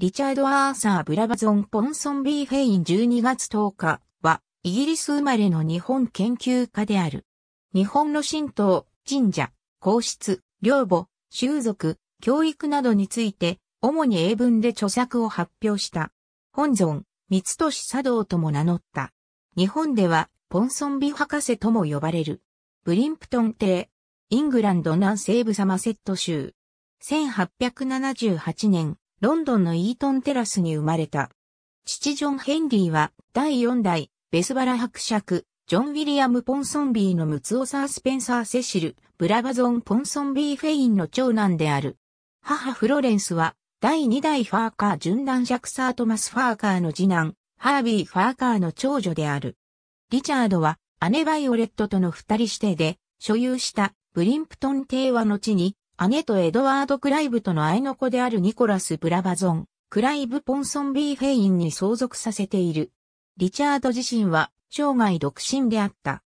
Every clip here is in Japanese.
リチャード・アーサー・ブラバゾン・ポンソン・ビー・フェイン12月10日は、イギリス生まれの日本研究家である。日本の神道、神社、皇室、領母、習俗、教育などについて、主に英文で著作を発表した。本尊、三俊茶道とも名乗った。日本では、ポンソンビ博士とも呼ばれる。ブリンプトン帝、イングランド南西部サマセット州。1878年、ロンドンのイートンテラスに生まれた。父ジョン・ヘンリーは、第4代、ベスバラ伯爵、ジョン・ウィリアム・ポンソンビーのムツオサー・スペンサー・セシル、ブラバゾン・ポンソンビー・フェインの長男である。母フロレンスは、第2代ファーカー準男クサー・トマス・ファーカーの次男、ハービー・ファーカーの長女である。リチャードは、姉バイオレットとの二人指定で、所有したブリンプトン帝は後に、姉とエドワード・クライブとの愛の子であるニコラス・ブラバゾン、クライブ・ポンソン・ビー・フェインに相続させている。リチャード自身は生涯独身であった。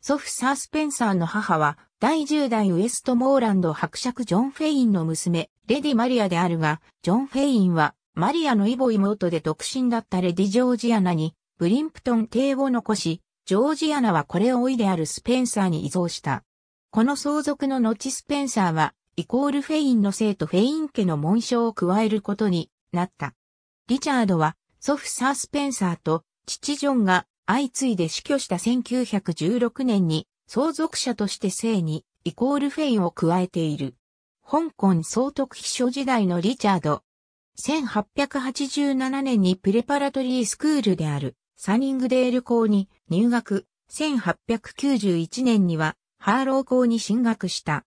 祖父サー・スペンサーの母は第10代ウエストモーランド伯爵ジョン・フェインの娘、レディ・マリアであるが、ジョン・フェインはマリアの異母妹で独身だったレディ・ジョージアナにブリンプトン邸を残し、ジョージアナはこれを老いであるスペンサーに依存した。この相続の後スペンサーはイコールフェインの生徒フェイン家の紋章を加えることになった。リチャードは祖父サー・スペンサーと父ジョンが相次いで死去した1916年に相続者として生にイコールフェインを加えている。香港総督秘書時代のリチャード。1887年にプレパラトリースクールであるサニングデール校に入学。1891年にはハーロー校に進学した。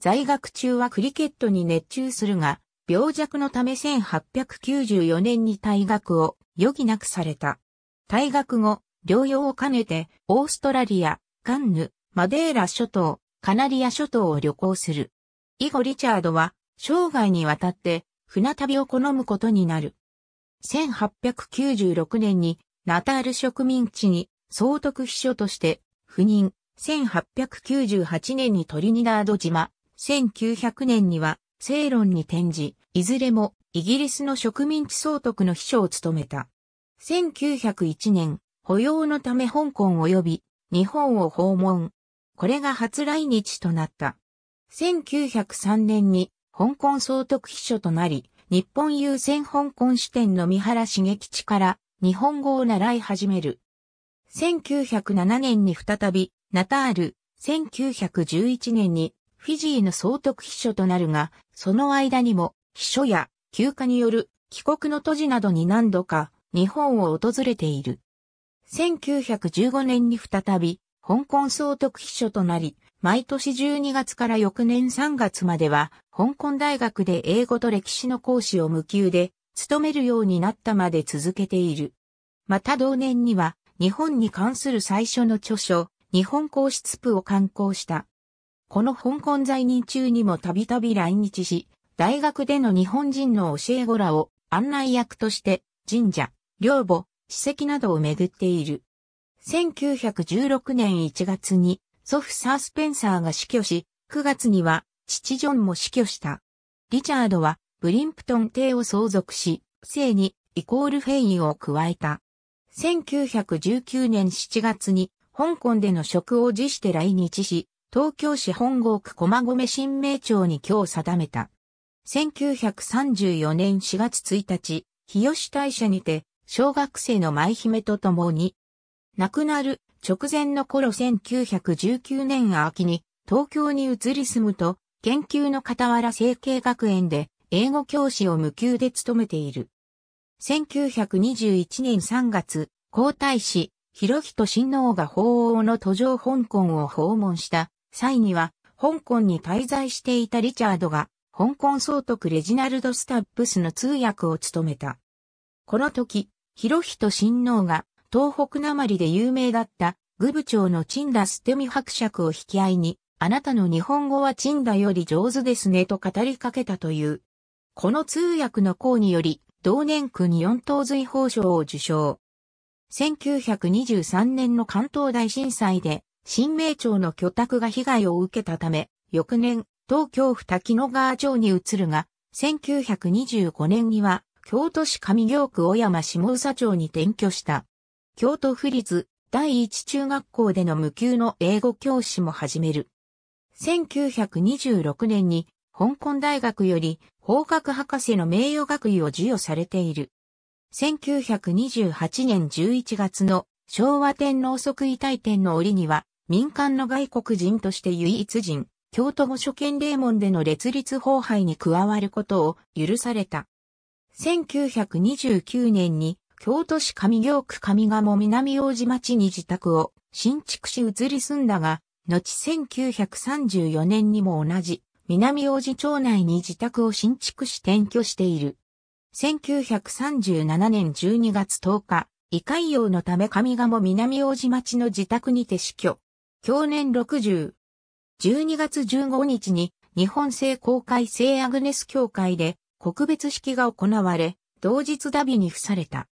在学中はクリケットに熱中するが、病弱のため1894年に退学を余儀なくされた。退学後、療養を兼ねて、オーストラリア、ガンヌ、マデーラ諸島、カナリア諸島を旅行する。以後リチャードは、生涯にわたって、船旅を好むことになる。1896年に、ナタール植民地に、総督秘書として、赴任。1898年にトリニダード島、1900年には、正論に転じ、いずれもイギリスの植民地総督の秘書を務めた。1901年、保養のため香港及び日本を訪問。これが初来日となった。1903年に香港総督秘書となり、日本優先香港支店の三原茂吉から日本語を習い始める。1907年に再び、ナタール、1911年にフィジーの総督秘書となるが、その間にも、秘書や休暇による帰国の都市などに何度か日本を訪れている。1915年に再び、香港総督秘書となり、毎年12月から翌年3月までは、香港大学で英語と歴史の講師を無給で、務めるようになったまで続けている。また同年には、日本に関する最初の著書、日本皇室プを刊行した。この香港在任中にもたびたび来日し、大学での日本人の教え子らを案内役として神社、寮母、史跡などを巡っている。1916年1月に祖父サースペンサーが死去し、9月には父ジョンも死去した。リチャードはブリンプトン帝を相続し、姓にイコールフェインを加えた。1919年7月に香港での職を辞して来日し、東京市本郷区駒込新名町に今日定めた。1934年4月1日、日吉大社にて、小学生の舞姫と共に、亡くなる直前の頃1919年秋に東京に移り住むと、研究の傍ら成形学園で英語教師を無給で務めている。1921年3月、皇太子、広人親王が法王の途上香港を訪問した際には、香港に滞在していたリチャードが、香港総督レジナルド・スタップスの通訳を務めた。この時、広人親王が東北なまりで有名だったグ部長のチンダステミ伯爵を引き合いに、あなたの日本語はチンダより上手ですねと語りかけたという。この通訳の功により、同年区に四等随法賞を受賞。1923年の関東大震災で新名町の居宅が被害を受けたため、翌年、東京府滝野川町に移るが、1925年には、京都市上京区小山下宇佐町に転居した。京都府立第一中学校での無給の英語教師も始める。1926年に香港大学より法学博士の名誉学位を授与されている。1928年11月の昭和天皇即位大典の折には民間の外国人として唯一人、京都御所見霊門での列立法廃に加わることを許された。1929年に京都市上京区上賀茂南大子町に自宅を新築し移り住んだが、後1934年にも同じ南大子町内に自宅を新築し転居している。1937年12月10日、胃界用のため上賀茂南大子町の自宅にて死去。去年60。12月15日に日本聖公会聖アグネス教会で告別式が行われ、同日ダビに付された。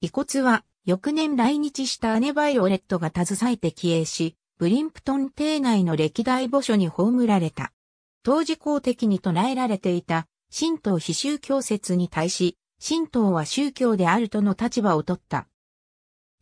遺骨は翌年来日した姉バイオレットが携えて帰営し、ブリンプトン邸内の歴代墓所に葬られた。当時公的に唱えられていた神道非宗教説に対し、神道は宗教であるとの立場を取った。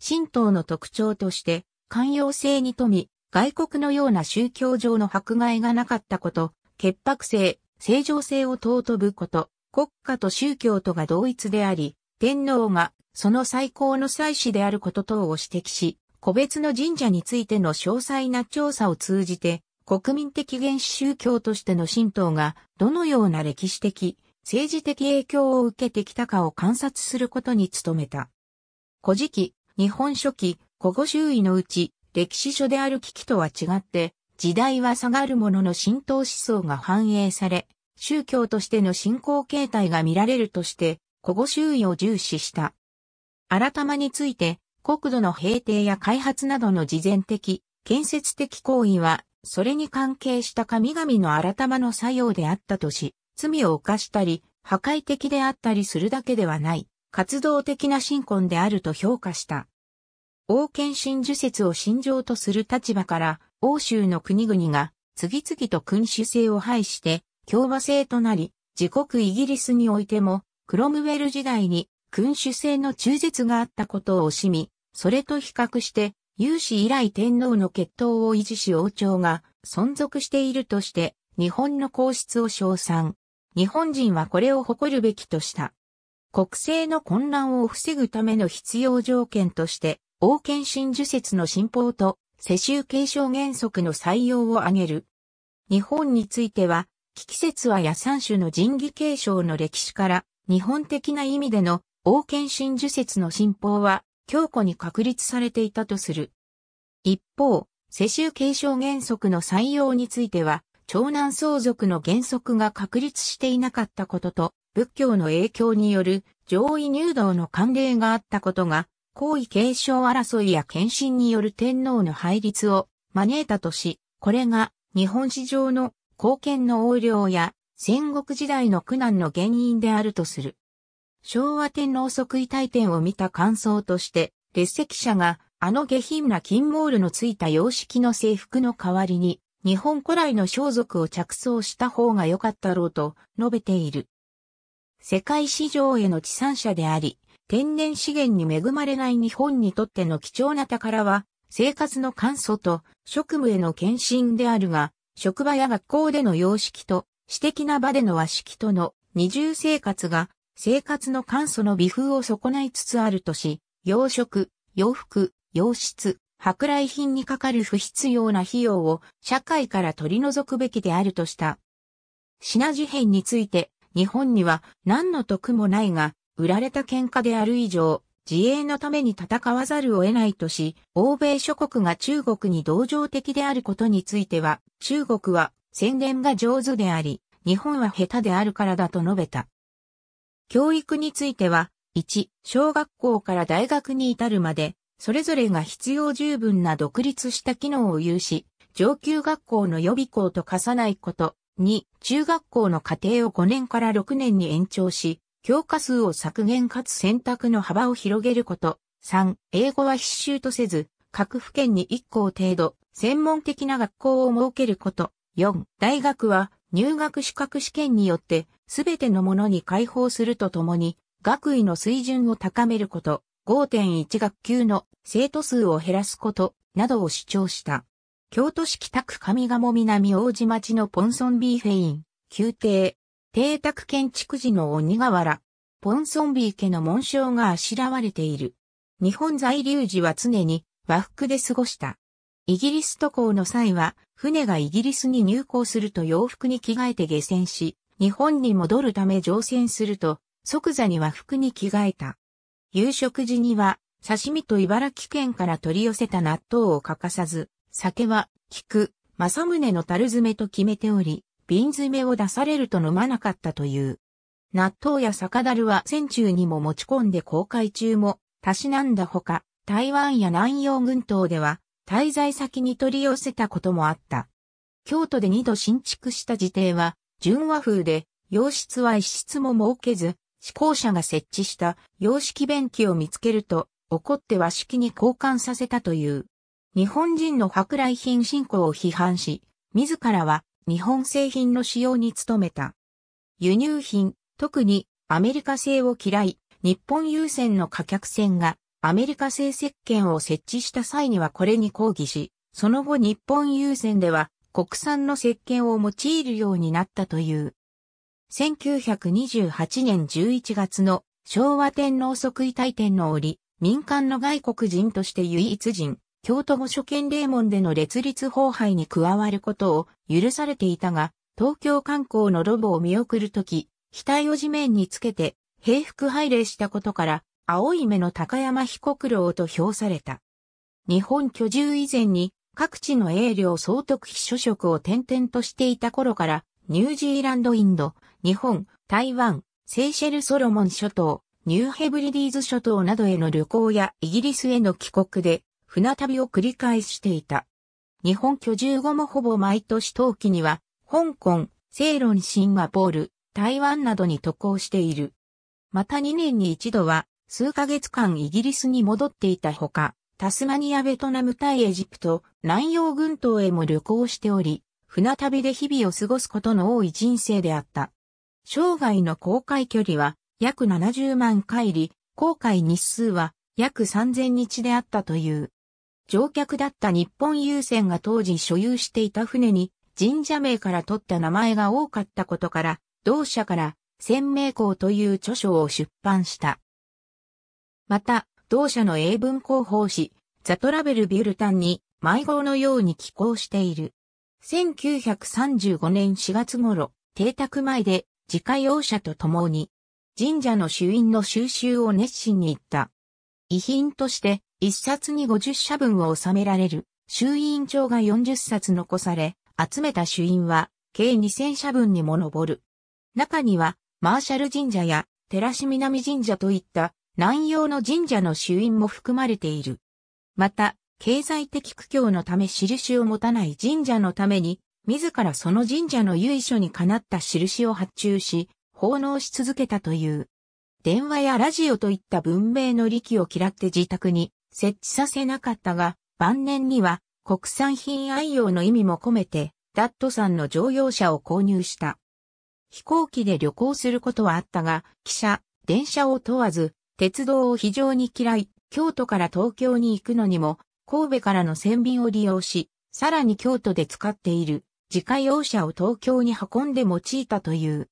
神道の特徴として、寛容性に富み、外国のような宗教上の迫害がなかったこと、潔白性、正常性を尊ぶこと、国家と宗教とが同一であり、天皇がその最高の祭祀であること等を指摘し、個別の神社についての詳細な調査を通じて、国民的原始宗教としての神道がどのような歴史的、政治的影響を受けてきたかを観察することに努めた。古事記、日本書紀、古語周囲のうち、歴史書である危機とは違って、時代は下がるものの浸透思想が反映され、宗教としての信仰形態が見られるとして、保護周囲を重視した。改まについて、国土の平定や開発などの事前的、建設的行為は、それに関係した神々の改まの作用であったとし、罪を犯したり、破壊的であったりするだけではない、活動的な信仰であると評価した。王権真受説を信条とする立場から、欧州の国々が次々と君主制を廃して、共和制となり、自国イギリスにおいても、クロムウェル時代に君主制の中絶があったことを惜しみ、それと比較して、有史以来天皇の血統を維持し王朝が存続しているとして、日本の皇室を称賛。日本人はこれを誇るべきとした。国政の混乱を防ぐための必要条件として、王権真珠説の信奉と世襲継承原則の採用を挙げる。日本については、危機説はや三種の神義継承の歴史から、日本的な意味での王権真珠説の信奉は、強固に確立されていたとする。一方、世襲継承原則の採用については、長男相続の原則が確立していなかったことと、仏教の影響による上位入道の慣例があったことが皇位継承争いや献身による天皇の配立を招いたとし、これが日本史上の貢献の横領や戦国時代の苦難の原因であるとする。昭和天皇即位大典を見た感想として、列席者があの下品な金モールのついた様式の制服の代わりに、日本古来の装束を着想した方が良かったろうと述べている。世界市場への地産者であり、天然資源に恵まれない日本にとっての貴重な宝は、生活の簡素と職務への献身であるが、職場や学校での様式と、私的な場での和式との二重生活が、生活の簡素の美風を損ないつつあるとし、洋食、洋服、洋室、舶来品にかかる不必要な費用を社会から取り除くべきであるとした。品事変について、日本には何の得もないが、売られた喧嘩である以上、自衛のために戦わざるを得ないとし、欧米諸国が中国に同情的であることについては、中国は宣伝が上手であり、日本は下手であるからだと述べた。教育については、1、小学校から大学に至るまで、それぞれが必要十分な独立した機能を有し、上級学校の予備校と課さないこと、2、中学校の課程を5年から6年に延長し、教科数を削減かつ選択の幅を広げること。3、英語は必修とせず、各府県に1校程度、専門的な学校を設けること。4、大学は入学資格試験によって、すべてのものに開放するとともに、学位の水準を高めること。5.1学級の生徒数を減らすこと、などを主張した。京都市北区上賀茂南大路町のポンソンビーフェイン、宮廷、邸宅建築時の鬼瓦、ポンソンビー家の紋章があしらわれている。日本在留時は常に和服で過ごした。イギリス渡航の際は、船がイギリスに入港すると洋服に着替えて下船し、日本に戻るため乗船すると、即座に和服に着替えた。夕食時には、刺身と茨城県から取り寄せた納豆を欠かさず、酒は、菊、正宗の樽詰めと決めており、瓶詰めを出されると飲まなかったという。納豆や酒樽は戦中にも持ち込んで公開中も、たしなんだほか、台湾や南洋群島では、滞在先に取り寄せたこともあった。京都で二度新築した自邸は、純和風で、洋室は一室も設けず、施工者が設置した洋式便器を見つけると、怒って和式に交換させたという。日本人の舶来品信仰を批判し、自らは日本製品の使用に努めた。輸入品、特にアメリカ製を嫌い、日本優先の貨客船がアメリカ製石鹸を設置した際にはこれに抗議し、その後日本優先では国産の石鹸を用いるようになったという。1928年11月の昭和天皇即位大典の折、民間の外国人として唯一人、京都御所見霊門での列立法杯に加わることを許されていたが、東京観光のロボを見送るとき、額を地面につけて、平服拝礼したことから、青い目の高山被告郎と評された。日本居住以前に、各地の英領総督秘書職を転々としていた頃から、ニュージーランドインド、日本、台湾、セーシェルソロモン諸島、ニューヘブリディーズ諸島などへの旅行やイギリスへの帰国で、船旅を繰り返していた。日本居住後もほぼ毎年冬季には、香港、セイロンシンガポール、台湾などに渡航している。また2年に一度は、数ヶ月間イギリスに戻っていたほか、タスマニアベトナム対エジプト、南洋群島へも旅行しており、船旅で日々を過ごすことの多い人生であった。生涯の航海距離は約70万海里、航海日数は約3000日であったという。乗客だった日本郵船が当時所有していた船に神社名から取った名前が多かったことから、同社から鮮明校という著書を出版した。また、同社の英文広報誌、ザ・トラベル・ビュルタンに迷子のように寄稿している。1935年4月頃、邸宅前で自家用車と共に神社の主員の収集を熱心に行った。遺品として一冊に五十社分を収められる、衆院長が四十冊残され、集めた衆院は、計二千社分にも上る。中には、マーシャル神社や、寺市南神社といった、南洋の神社の衆院も含まれている。また、経済的苦境のため印を持たない神社のために、自らその神社の由緒にかなった印を発注し、奉納し続けたという。電話やラジオといった文明の利器を嫌って自宅に設置させなかったが、晩年には国産品愛用の意味も込めて、ダットさんの乗用車を購入した。飛行機で旅行することはあったが、汽車、電車を問わず、鉄道を非常に嫌い、京都から東京に行くのにも、神戸からの船便を利用し、さらに京都で使っている自家用車を東京に運んで用いたという。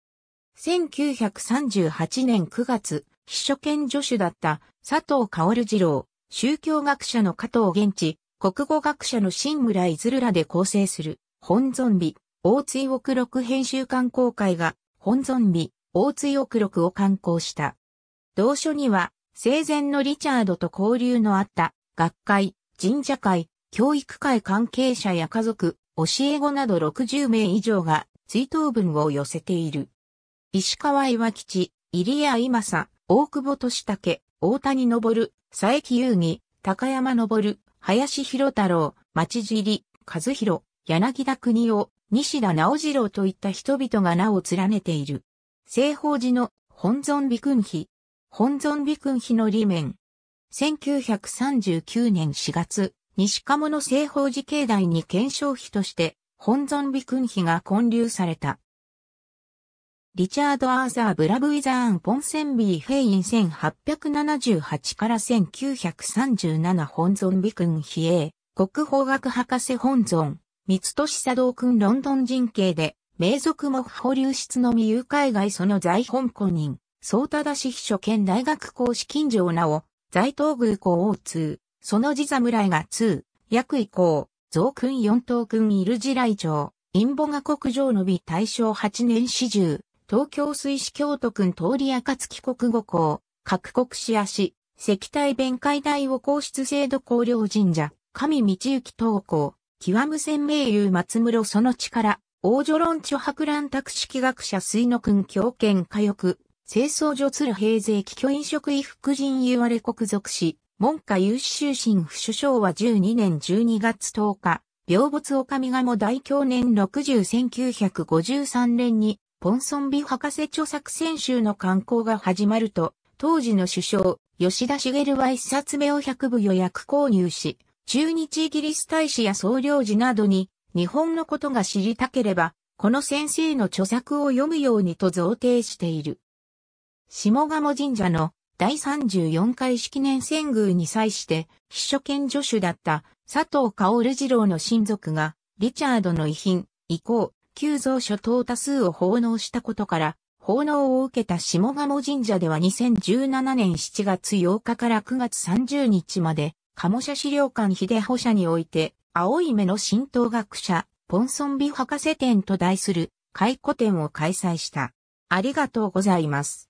1938年9月、秘書兼助手だった佐藤薫二郎、宗教学者の加藤源地、国語学者の新村いずるらで構成する、本尊美、大井奥録編集刊公会が、本尊美、大井奥録を刊行した。同書には、生前のリチャードと交流のあった、学会、神社会、教育会関係者や家族、教え子など60名以上が追悼文を寄せている。石川岩吉、入谷今佐、大久保利武、大谷昇、佐伯優儀、高山昇、林博太郎、町尻、和弘、柳田国夫、西田直次郎といった人々が名を連ねている。西方寺の本尊美君妃、本尊美君妃の理面。1939年4月、西鴨の西方寺境内に検証碑として、本尊美君妃が建立された。リチャード・アーサー・ブラブ・イザーン・ポンセンビー・フェイン1878から1937本尊美君比叡、国法学博士本尊、三利佐藤君ロンドン人系で、名族不保流出のみ有海外その在本古人、総忠氏秘書兼大学講師金城なお、在東宮公王通、その字侍が通、役以降、増君四等君いる地イ城、陰母が国上の美大正八年始終、東京水市京都郡通り暁国語校、各国市足、石体弁解大を皇室制度公領神社、神道行東校、極無線名優松室その力、王女論著博覧卓式学者水野君強権家欲、清掃女鶴平税気居飲食衣副人言われ国属し、文有志修身府首相は12年12月10日、病没お上がも大教年601953年に、ポンソンビ博士著作選集の刊行が始まると、当時の首相、吉田茂は一冊目を100部予約購入し、中日イギリス大使や総領事などに、日本のことが知りたければ、この先生の著作を読むようにと贈呈している。下鴨神社の第34回式年遷宮に際して、秘書兼助手だった佐藤薫二郎の親族が、リチャードの遺品、遺構、旧蔵書等多数を奉納したことから、奉納を受けた下鴨神社では2017年7月8日から9月30日まで、鴨社資料館秀保社において、青い目の神道学者、ポンソン美博士展と題する、回顧展を開催した。ありがとうございます。